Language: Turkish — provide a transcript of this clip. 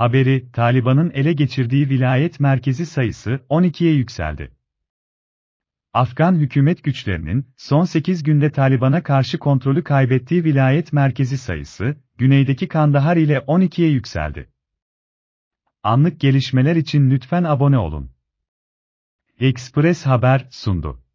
haberi, Taliban'ın ele geçirdiği vilayet merkezi sayısı 12'ye yükseldi. Afgan hükümet güçlerinin, son 8 günde Taliban'a karşı kontrolü kaybettiği vilayet merkezi sayısı, güneydeki Kandahar ile 12'ye yükseldi. Anlık gelişmeler için lütfen abone olun. Express Haber sundu.